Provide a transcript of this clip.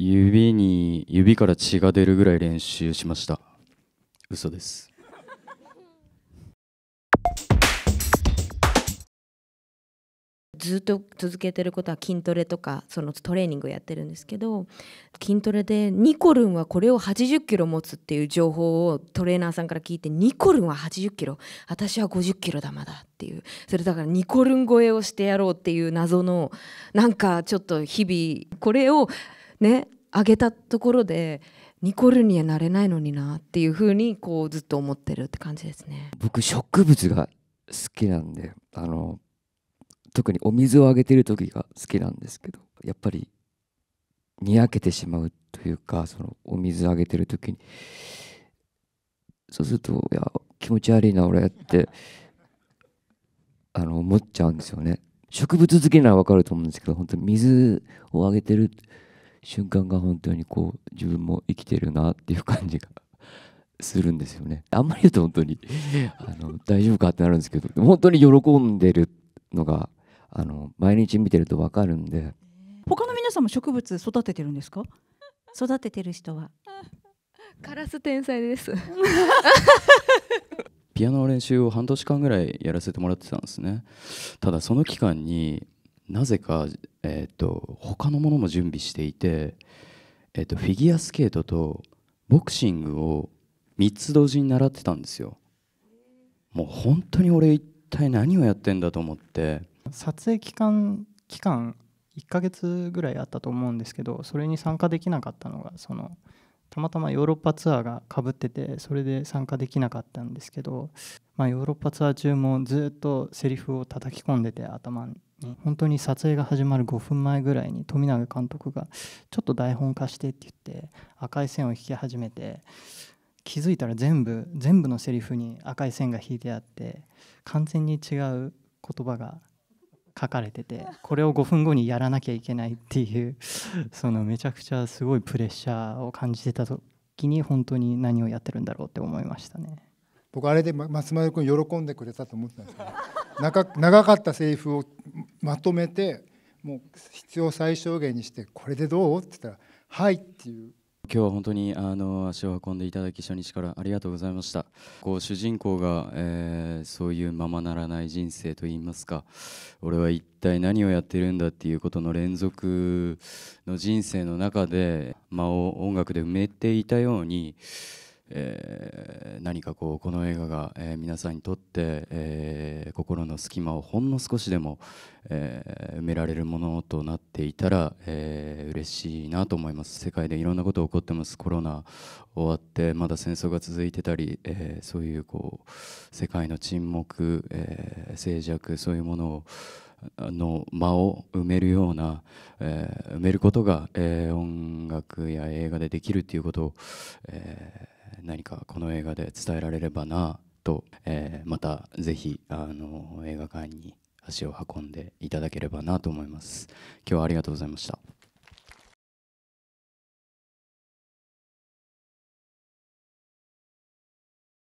指に指から血が出るぐらい練習しました嘘です ずっと続けてることは筋トレとかそのトレーニングをやってるんですけど筋トレでニコルンはこれを80キロ持つっていう情報をトレーナーさんから聞いてニコルンは80キロ私は50キロだまだっていうそれだからニコルン超えをしてやろうっていう謎のなんかちょっと日々これをね上げたところでニコルにはなれないのになっていうふうにこうずっと思ってるって感じですね僕植物が好きなんであの特にお水をあげてる時が好きなんですけどやっぱりにやけてしまうというかそのお水あげてる時にそうするといや気持ち悪いな俺ってあの思っちゃうんですよね植物好きなら分かると思うんですけど本当に水をあげてる瞬間が本当にこう自分も生きてるなっていう感じが するんですよね。あんまり言うと本当に あの大丈夫かってなるんですけど本当に喜んでるのがあの毎日見てると分かるんで他の皆さんも植物育ててるんですか育ててる人はカ ラス天才ですピアノの練習を半年間ぐらいやらせてもらってたんですねただその期間になぜか、えーと、他のものも準備していて、えーとフィギュアスケートとボクシングを3つ同時に習ってたんですよもう本当に俺一体何をやってんだと思って撮影期間期間1ヶ月ぐらいあったと思うんですけどそれに参加できなかったのがそのたまたまヨーロッパツアーがかぶっててそれで参加できなかったんですけど、まあ、ヨーロッパツアー中もずっとセリフを叩き込んでて頭に本当に撮影が始まる5分前ぐらいに富永監督が「ちょっと台本化して」って言って赤い線を引き始めて気づいたら全部全部のセリフに赤い線が引いてあって完全に違う言葉が書かれててこれを5分後にやらなきゃいけないっていうそのめちゃくちゃすごいプレッシャーを感じてた時に本当に何をやってるんだろうって思いましたね僕あれで松丸君喜んでくれたと思ってたんですけど、長長かったセリフをまとめてもう必要最小限にして「これでどう?」って言ったら「はい」っていう今日は本当にあの足を運んでいただき初日からありがとうございましたこう主人公が、えー、そういうままならない人生といいますか俺は一体何をやってるんだっていうことの連続の人生の中で間を音楽で埋めていたようにえー、何かこうこの映画が、えー、皆さんにとって、えー、心の隙間をほんの少しでも、え埋められるものとなっていたら、えー、嬉しいなと思います世界でいろんなこと起こってますコロナ終わってまだ戦争が続いてたり、えそういうこう世界の沈黙、え静寂そういうものをの間を埋めるような、え埋めることが、え音楽や映画でできるということを、えー何かこの映画で伝えられればなと、えー、またぜひあの映画館に足を運んでいただければなと思います今日はありがとうございました